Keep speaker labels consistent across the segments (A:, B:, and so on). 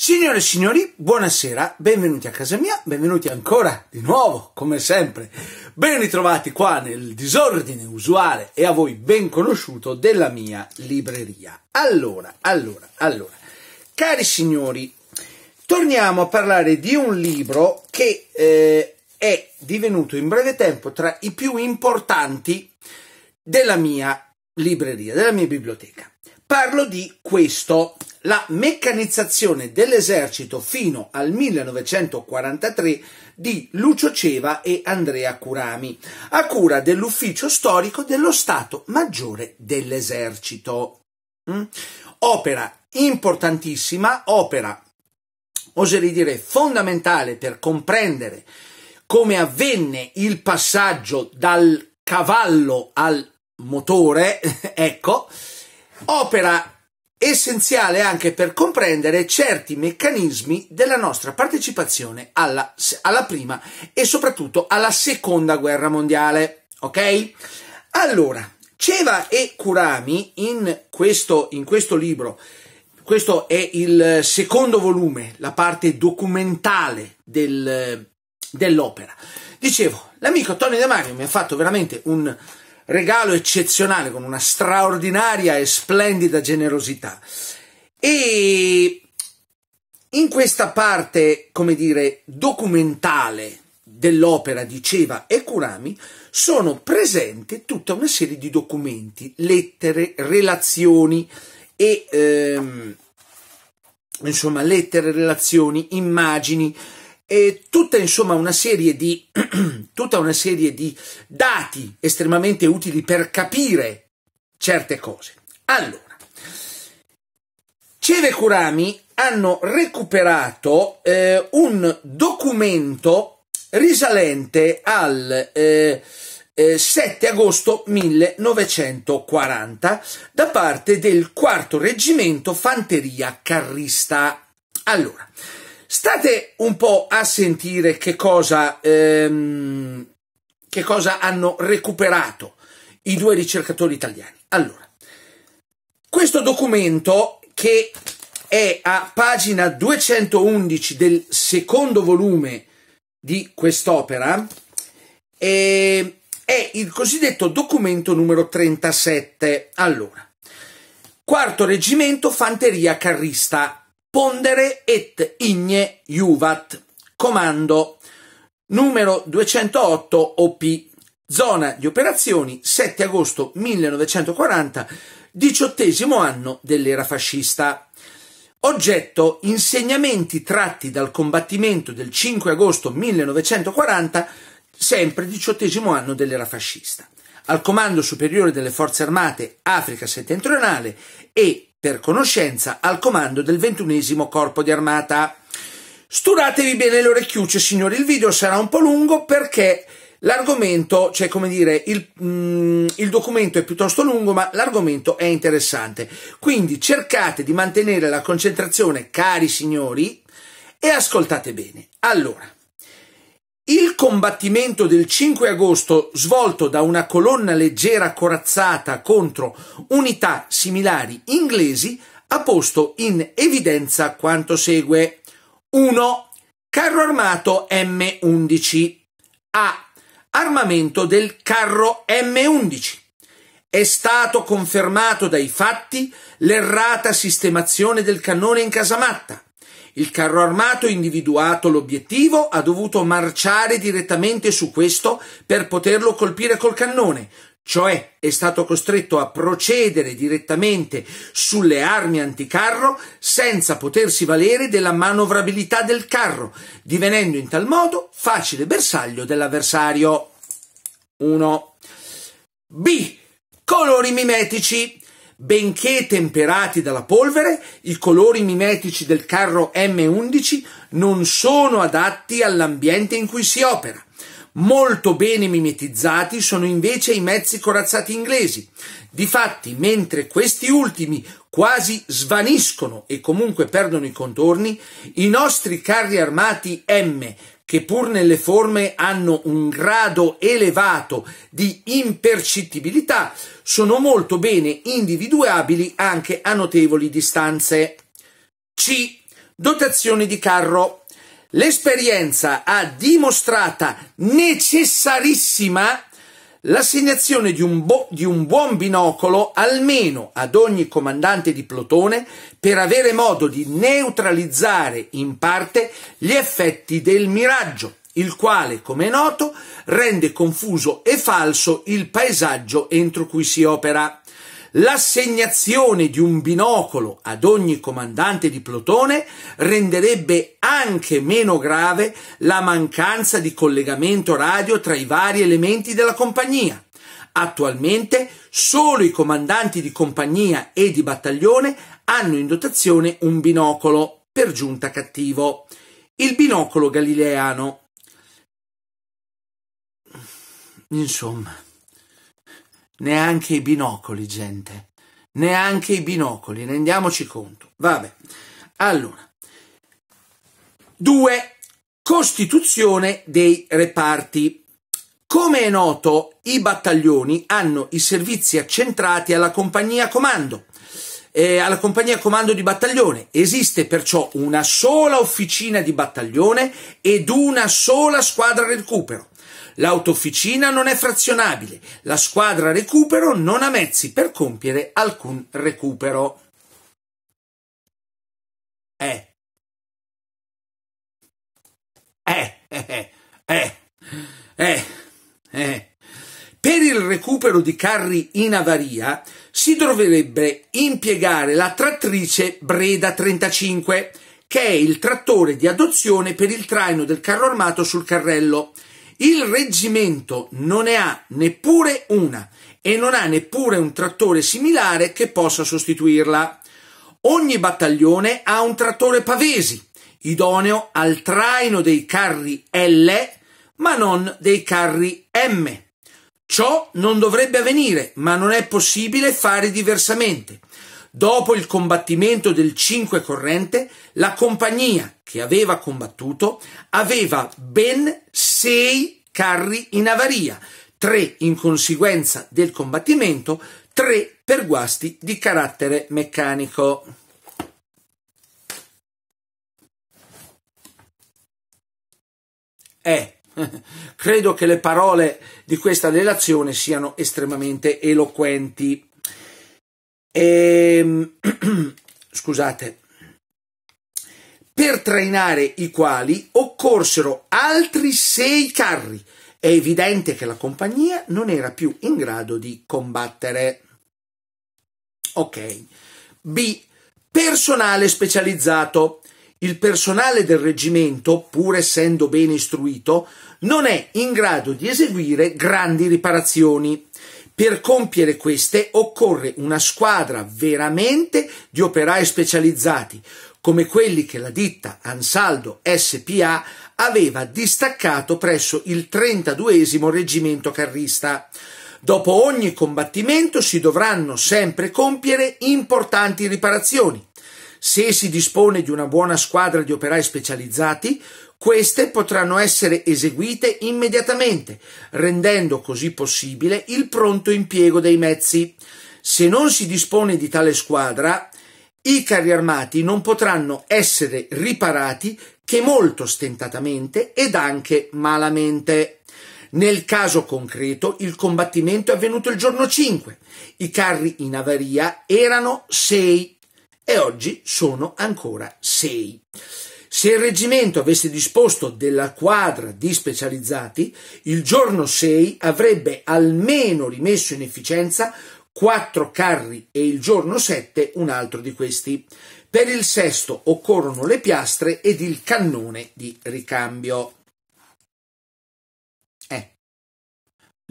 A: Signore e signori, buonasera, benvenuti a casa mia, benvenuti ancora di nuovo, come sempre, ben ritrovati qua nel disordine usuale e a voi ben conosciuto della mia libreria. Allora, allora, allora, cari signori, torniamo a parlare di un libro che eh, è divenuto in breve tempo tra i più importanti della mia libreria, della mia biblioteca. Parlo di questo, la meccanizzazione dell'esercito fino al 1943 di Lucio Ceva e Andrea Curami, a cura dell'ufficio storico dello Stato Maggiore dell'Esercito. Mm? Opera importantissima, opera, oserei dire, fondamentale per comprendere come avvenne il passaggio dal cavallo al motore, ecco, opera essenziale anche per comprendere certi meccanismi della nostra partecipazione alla, alla prima e soprattutto alla seconda guerra mondiale. Ok? Allora, Ceva e Kurami in questo, in questo libro questo è il secondo volume, la parte documentale del, dell'opera. Dicevo, l'amico Tony De Mario mi ha fatto veramente un regalo eccezionale con una straordinaria e splendida generosità. E in questa parte, come dire, documentale dell'opera diceva Ceva sono presenti tutta una serie di documenti, lettere, relazioni e ehm, insomma lettere, relazioni, immagini, e tutta insomma una serie di, una serie di dati estremamente utili per capire certe cose. Allora, Ceve Curami hanno recuperato eh, un documento risalente al eh, eh, 7 agosto 1940 da parte del quarto reggimento fanteria carrista. Allora, State un po' a sentire che cosa, ehm, che cosa hanno recuperato i due ricercatori italiani. Allora, questo documento che è a pagina 211 del secondo volume di quest'opera ehm, è il cosiddetto documento numero 37. Allora, quarto reggimento fanteria carrista pondere et igne juvat. Comando numero 208 OP. Zona di operazioni 7 agosto 1940, diciottesimo anno dell'era fascista. Oggetto insegnamenti tratti dal combattimento del 5 agosto 1940, sempre diciottesimo anno dell'era fascista. Al Comando Superiore delle Forze Armate Africa Settentrionale e per conoscenza, al comando del ventunesimo Corpo di Armata. Sturatevi bene le orecchiucce, signori, il video sarà un po' lungo perché l'argomento, cioè come dire, il, mm, il documento è piuttosto lungo, ma l'argomento è interessante. Quindi cercate di mantenere la concentrazione, cari signori, e ascoltate bene. Allora, il combattimento del 5 agosto, svolto da una colonna leggera corazzata contro unità similari inglesi, ha posto in evidenza quanto segue. 1. Carro armato M11. A. Armamento del carro M11. È stato confermato dai fatti l'errata sistemazione del cannone in casamatta il carro armato, individuato l'obiettivo, ha dovuto marciare direttamente su questo per poterlo colpire col cannone, cioè è stato costretto a procedere direttamente sulle armi anticarro senza potersi valere della manovrabilità del carro, divenendo in tal modo facile bersaglio dell'avversario. 1. B. Colori mimetici. Benché temperati dalla polvere, i colori mimetici del carro M11 non sono adatti all'ambiente in cui si opera. Molto bene mimetizzati sono invece i mezzi corazzati inglesi. Difatti, mentre questi ultimi quasi svaniscono e comunque perdono i contorni, i nostri carri armati M, che pur nelle forme hanno un grado elevato di impercettibilità, sono molto bene individuabili anche a notevoli distanze. C. Dotazione di carro. L'esperienza ha dimostrata necessarissima l'assegnazione di un, bo- di un buon binocolo almeno ad ogni comandante di plotone per avere modo di neutralizzare in parte gli effetti del miraggio, il quale, come è noto, rende confuso e falso il paesaggio entro cui si opera. L'assegnazione di un binocolo ad ogni comandante di plotone renderebbe anche meno grave la mancanza di collegamento radio tra i vari elementi della compagnia. Attualmente solo i comandanti di compagnia e di battaglione hanno in dotazione un binocolo, per giunta cattivo, il binocolo galileano. Insomma. Neanche i binocoli, gente. Neanche i binocoli, rendiamoci conto. Vabbè. Allora. Due. Costituzione dei reparti. Come è noto, i battaglioni hanno i servizi accentrati alla compagnia comando, eh, alla compagnia comando di battaglione. Esiste perciò una sola officina di battaglione ed una sola squadra recupero. L'autofficina non è frazionabile, la squadra recupero non ha mezzi per compiere alcun recupero. Eh. Eh, eh, eh, eh, eh. eh. Per il recupero di carri in avaria si dovrebbe impiegare la trattrice Breda 35, che è il trattore di adozione per il traino del carro armato sul carrello. Il reggimento non ne ha neppure una e non ha neppure un trattore similare che possa sostituirla. Ogni battaglione ha un trattore pavesi, idoneo al traino dei carri L, ma non dei carri M. Ciò non dovrebbe avvenire, ma non è possibile fare diversamente. Dopo il combattimento del 5 corrente, la compagnia che aveva combattuto, aveva ben sei carri in avaria, tre in conseguenza del combattimento, tre per guasti di carattere meccanico. Eh, credo che le parole di questa relazione siano estremamente eloquenti. E... Ehm, scusate per trainare i quali occorsero altri sei carri. È evidente che la compagnia non era più in grado di combattere. Ok. B. Personale specializzato. Il personale del reggimento, pur essendo ben istruito, non è in grado di eseguire grandi riparazioni. Per compiere queste occorre una squadra veramente di operai specializzati, come quelli che la ditta Ansaldo SPA aveva distaccato presso il 32 Reggimento Carrista. Dopo ogni combattimento si dovranno sempre compiere importanti riparazioni. Se si dispone di una buona squadra di operai specializzati, queste potranno essere eseguite immediatamente, rendendo così possibile il pronto impiego dei mezzi. Se non si dispone di tale squadra, i carri armati non potranno essere riparati che molto stentatamente ed anche malamente. Nel caso concreto il combattimento è avvenuto il giorno 5, i carri in avaria erano 6 e oggi sono ancora 6. Se il reggimento avesse disposto della quadra di specializzati, il giorno 6 avrebbe almeno rimesso in efficienza 4 carri e il giorno 7 un altro di questi. Per il sesto occorrono le piastre ed il cannone di ricambio. Eh,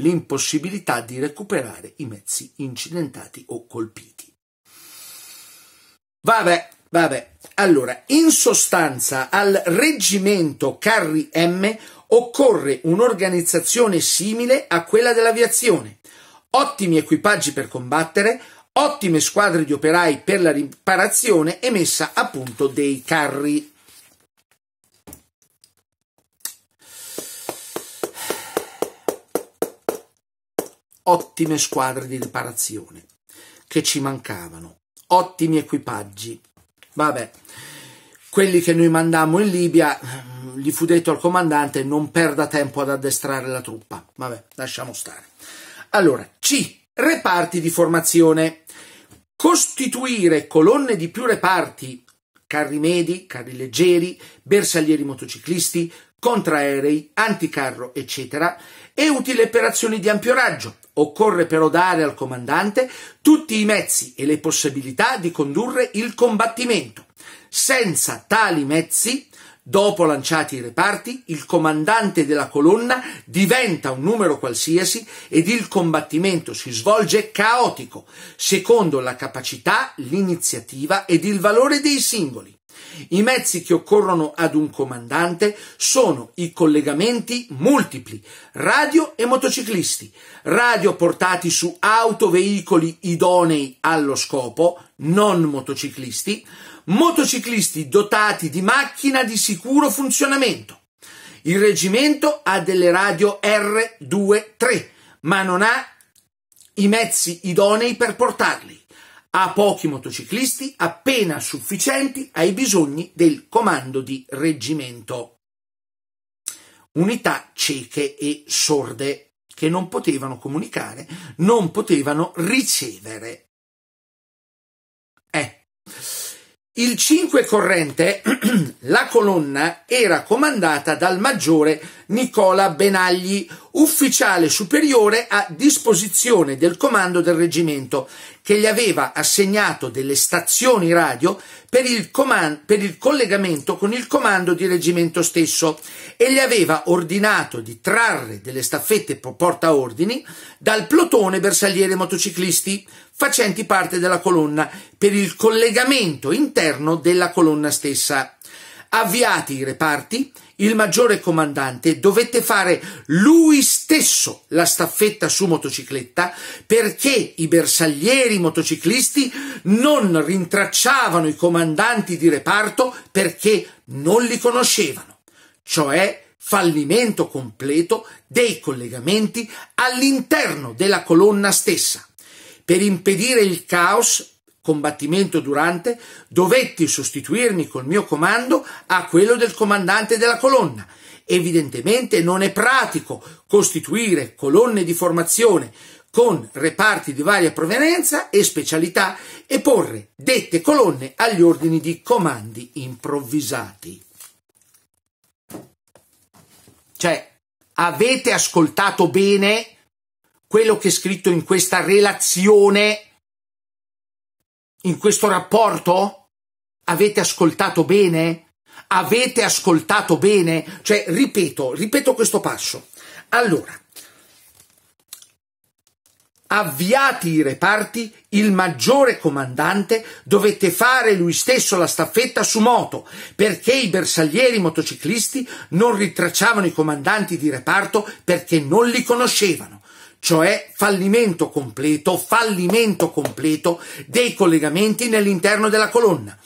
A: l'impossibilità di recuperare i mezzi incidentati o colpiti. Vabbè, vabbè. Allora, in sostanza al reggimento carri M occorre un'organizzazione simile a quella dell'aviazione, ottimi equipaggi per combattere, ottime squadre di operai per la riparazione e messa a punto dei carri. Ottime squadre di riparazione che ci mancavano, ottimi equipaggi. Vabbè, quelli che noi mandammo in Libia, gli fu detto al comandante non perda tempo ad addestrare la truppa. Vabbè, lasciamo stare. Allora, C. Reparti di formazione. Costituire colonne di più reparti, carri medi, carri leggeri, bersaglieri motociclisti, contraerei, anticarro, eccetera, è utile per azioni di ampio raggio. Occorre però dare al comandante tutti i mezzi e le possibilità di condurre il combattimento. Senza tali mezzi Dopo lanciati i reparti, il comandante della colonna diventa un numero qualsiasi ed il combattimento si svolge caotico, secondo la capacità, l'iniziativa ed il valore dei singoli. I mezzi che occorrono ad un comandante sono i collegamenti multipli, radio e motociclisti, radio portati su autoveicoli idonei allo scopo, non motociclisti, motociclisti dotati di macchina di sicuro funzionamento. Il reggimento ha delle radio R23, ma non ha i mezzi idonei per portarli. Ha pochi motociclisti appena sufficienti ai bisogni del comando di reggimento. Unità cieche e sorde che non potevano comunicare, non potevano ricevere. Eh. Il 5 corrente, la colonna, era comandata dal maggiore Nicola Benagli, ufficiale superiore a disposizione del comando del reggimento, che gli aveva assegnato delle stazioni radio per il, per il collegamento con il comando di reggimento stesso e gli aveva ordinato di trarre delle staffette portaordini dal plotone bersagliere motociclisti facenti parte della colonna per il collegamento interno della colonna stessa. Avviati i reparti, il maggiore comandante dovette fare lui stesso la staffetta su motocicletta perché i bersaglieri motociclisti non rintracciavano i comandanti di reparto perché non li conoscevano, cioè fallimento completo dei collegamenti all'interno della colonna stessa. Per impedire il caos, combattimento durante, dovetti sostituirmi col mio comando a quello del comandante della colonna. Evidentemente non è pratico costituire colonne di formazione con reparti di varia provenienza e specialità e porre dette colonne agli ordini di comandi improvvisati. Cioè, avete ascoltato bene quello che è scritto in questa relazione, in questo rapporto? Avete ascoltato bene? Avete ascoltato bene? Cioè, ripeto, ripeto questo passo. Allora, avviati i reparti, il maggiore comandante dovette fare lui stesso la staffetta su moto, perché i bersaglieri motociclisti non ritracciavano i comandanti di reparto perché non li conoscevano cioè fallimento completo, fallimento completo dei collegamenti nell'interno della colonna.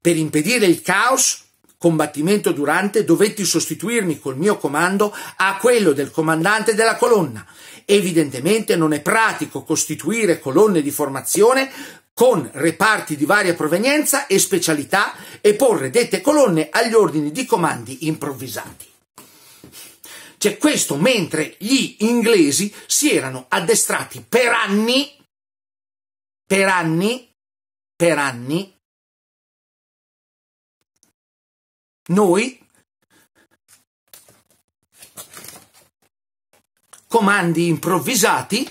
A: Per impedire il caos, combattimento durante, dovetti sostituirmi col mio comando a quello del comandante della colonna. Evidentemente non è pratico costituire colonne di formazione con reparti di varia provenienza e specialità e porre dette colonne agli ordini di comandi improvvisati. Cioè questo mentre gli inglesi si erano addestrati per anni, per anni, per anni, noi comandi improvvisati,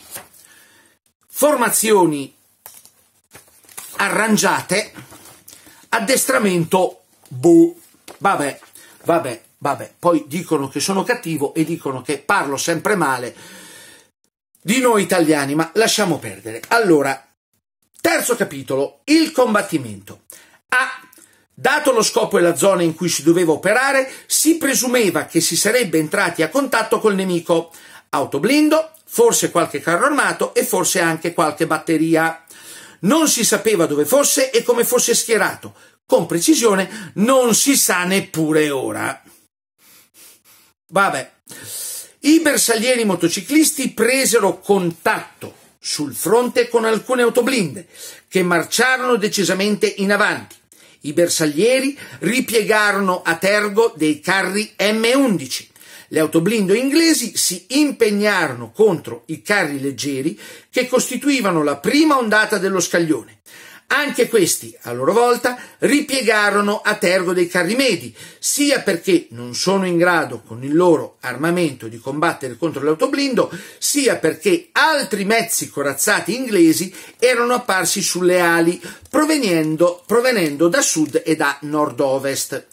A: formazioni arrangiate, addestramento boh. Vabbè, vabbè. Vabbè, poi dicono che sono cattivo e dicono che parlo sempre male di noi italiani, ma lasciamo perdere. Allora, terzo capitolo, il combattimento. A. Dato lo scopo e la zona in cui si doveva operare, si presumeva che si sarebbe entrati a contatto col nemico. Autoblindo, forse qualche carro armato e forse anche qualche batteria. Non si sapeva dove fosse e come fosse schierato. Con precisione non si sa neppure ora. Vabbè. I bersaglieri motociclisti presero contatto sul fronte con alcune autoblinde che marciarono decisamente in avanti. I bersaglieri ripiegarono a tergo dei carri M11. Le autoblindo inglesi si impegnarono contro i carri leggeri che costituivano la prima ondata dello scaglione. Anche questi, a loro volta, ripiegarono a Tergo dei carri medi, sia perché non sono in grado con il loro armamento di combattere contro l'autoblindo, sia perché altri mezzi corazzati inglesi erano apparsi sulle ali, provenendo, provenendo da sud e da nord-ovest.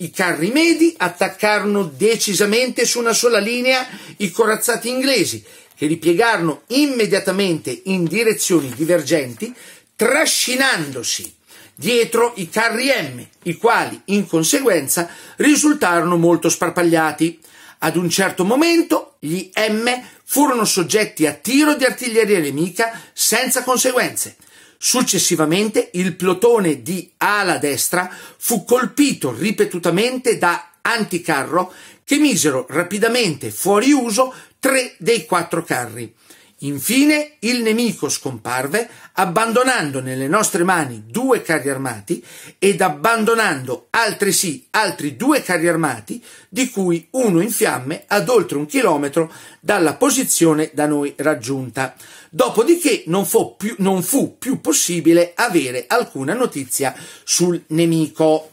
A: I carri medi attaccarono decisamente su una sola linea i corazzati inglesi, che ripiegarono immediatamente in direzioni divergenti, trascinandosi dietro i carri M, i quali in conseguenza risultarono molto sparpagliati. Ad un certo momento gli M furono soggetti a tiro di artiglieria nemica senza conseguenze. Successivamente il plotone di ala destra fu colpito ripetutamente da anticarro che misero rapidamente fuori uso tre dei quattro carri. Infine il nemico scomparve, abbandonando nelle nostre mani due carri armati ed abbandonando altresì altri due carri armati, di cui uno in fiamme ad oltre un chilometro dalla posizione da noi raggiunta. Dopodiché non fu più, non fu più possibile avere alcuna notizia sul nemico.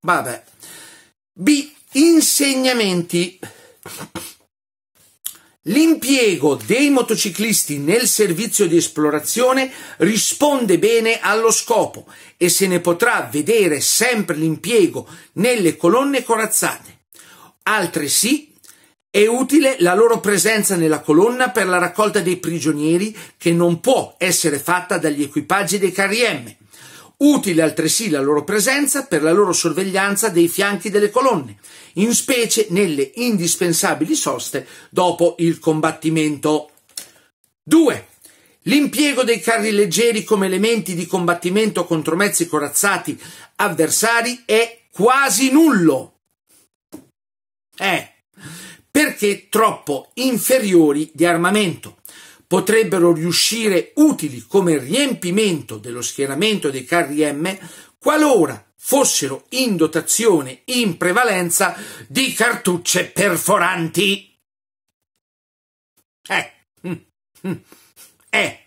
A: Vabbè. B Insegnamenti. L'impiego dei motociclisti nel servizio di esplorazione risponde bene allo scopo e se ne potrà vedere sempre l'impiego nelle colonne corazzate. Altresì è utile la loro presenza nella colonna per la raccolta dei prigionieri che non può essere fatta dagli equipaggi dei carri M utile altresì la loro presenza per la loro sorveglianza dei fianchi delle colonne, in specie nelle indispensabili soste dopo il combattimento. 2. L'impiego dei carri leggeri come elementi di combattimento contro mezzi corazzati avversari è quasi nullo. Eh, perché troppo inferiori di armamento potrebbero riuscire utili come riempimento dello schieramento dei carri M qualora fossero in dotazione in prevalenza di cartucce perforanti. Eh, mm, mm, eh,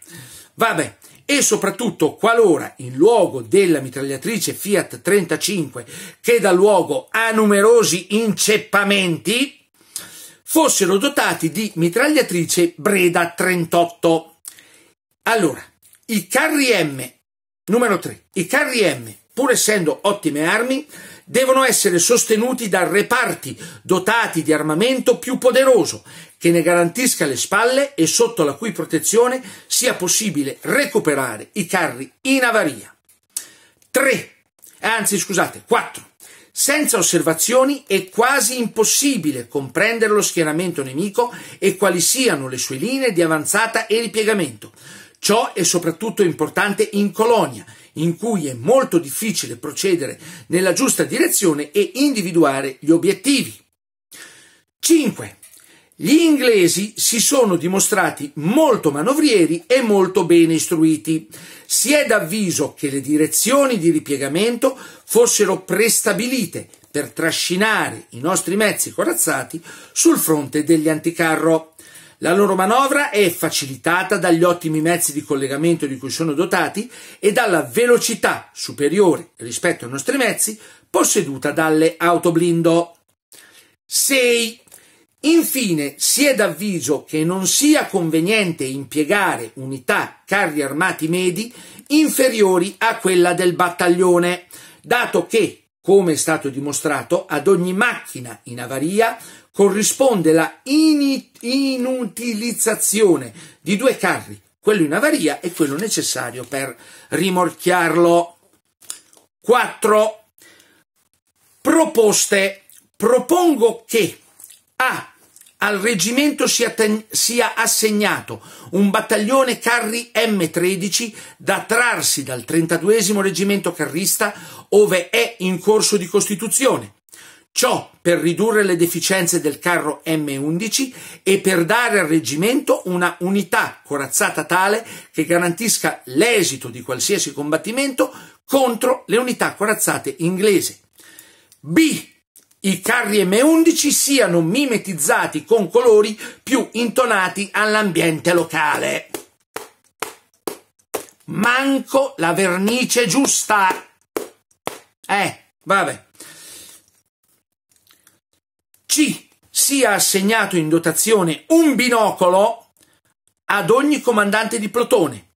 A: vabbè, e soprattutto qualora in luogo della mitragliatrice Fiat 35 che dà luogo a numerosi inceppamenti fossero dotati di mitragliatrice Breda 38. Allora, i carri M, numero 3, i carri M, pur essendo ottime armi, devono essere sostenuti da reparti dotati di armamento più poderoso, che ne garantisca le spalle e sotto la cui protezione sia possibile recuperare i carri in avaria. 3. Anzi, scusate, 4. Senza osservazioni è quasi impossibile comprendere lo schieramento nemico e quali siano le sue linee di avanzata e ripiegamento. Ciò è soprattutto importante in colonia, in cui è molto difficile procedere nella giusta direzione e individuare gli obiettivi. 5. Gli inglesi si sono dimostrati molto manovrieri e molto bene istruiti. Si è d'avviso che le direzioni di ripiegamento fossero prestabilite per trascinare i nostri mezzi corazzati sul fronte degli anticarro. La loro manovra è facilitata dagli ottimi mezzi di collegamento di cui sono dotati e dalla velocità superiore rispetto ai nostri mezzi posseduta dalle autoblindo. 6. Infine, si è d'avviso che non sia conveniente impiegare unità carri armati medi inferiori a quella del battaglione, dato che, come è stato dimostrato, ad ogni macchina in avaria corrisponde la in- inutilizzazione di due carri, quello in avaria e quello necessario per rimorchiarlo. 4. Proposte. Propongo che a al reggimento sia, ten- sia assegnato un battaglione carri M13 da trarsi dal 32 reggimento carrista ove è in corso di costituzione. Ciò per ridurre le deficienze del carro M11 e per dare al reggimento una unità corazzata tale che garantisca l'esito di qualsiasi combattimento contro le unità corazzate inglese. B i carri M11 siano mimetizzati con colori più intonati all'ambiente locale. Manco la vernice giusta. Eh, vabbè. C. Sia assegnato in dotazione un binocolo ad ogni comandante di plotone.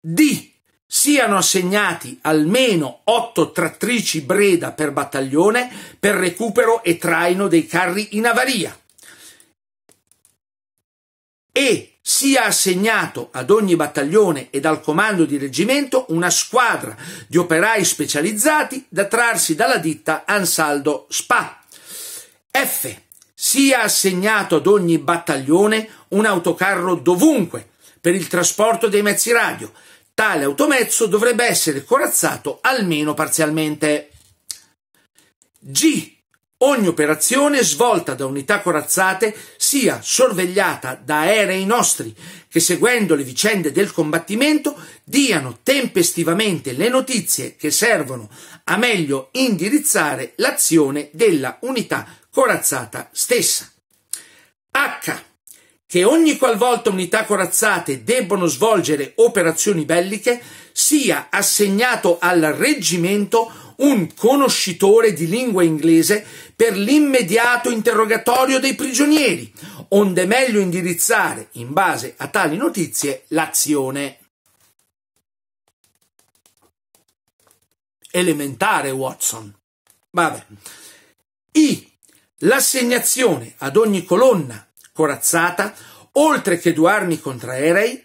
A: D siano assegnati almeno 8 trattrici Breda per battaglione per recupero e traino dei carri in avaria e sia assegnato ad ogni battaglione e dal comando di reggimento una squadra di operai specializzati da trarsi dalla ditta Ansaldo Spa. F. Sia assegnato ad ogni battaglione un autocarro dovunque per il trasporto dei mezzi radio, Tale automezzo dovrebbe essere corazzato almeno parzialmente. G. Ogni operazione svolta da unità corazzate sia sorvegliata da aerei nostri che seguendo le vicende del combattimento diano tempestivamente le notizie che servono a meglio indirizzare l'azione della unità corazzata stessa. H che ogni qualvolta unità corazzate debbono svolgere operazioni belliche sia assegnato al reggimento un conoscitore di lingua inglese per l'immediato interrogatorio dei prigionieri, onde meglio indirizzare, in base a tali notizie, l'azione. Elementare, Watson. Vabbè. I. L'assegnazione ad ogni colonna corazzata, oltre che due armi contraerei,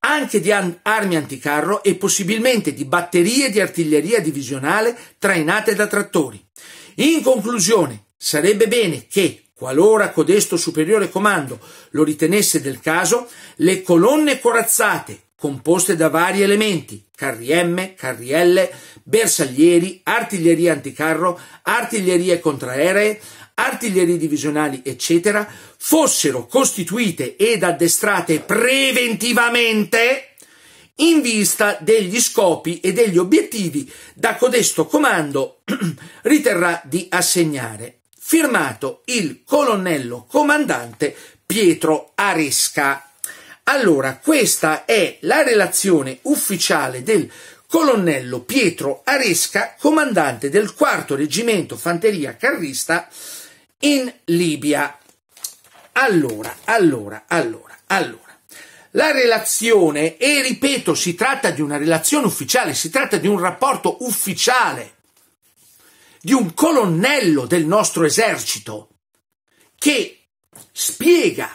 A: anche di armi anticarro e possibilmente di batterie di artiglieria divisionale trainate da trattori. In conclusione, sarebbe bene che, qualora codesto superiore comando lo ritenesse del caso, le colonne corazzate, composte da vari elementi, carri M, carri L, bersaglieri, artiglieria anticarro, artiglierie contraeree, artiglierie divisionali, eccetera, fossero costituite ed addestrate preventivamente in vista degli scopi e degli obiettivi da codesto comando riterrà di assegnare. Firmato il colonnello comandante Pietro Aresca. Allora, questa è la relazione ufficiale del colonnello Pietro Aresca, comandante del 4 Reggimento Fanteria Carrista in Libia. Allora, allora, allora, allora. La relazione, e ripeto, si tratta di una relazione ufficiale, si tratta di un rapporto ufficiale di un colonnello del nostro esercito che spiega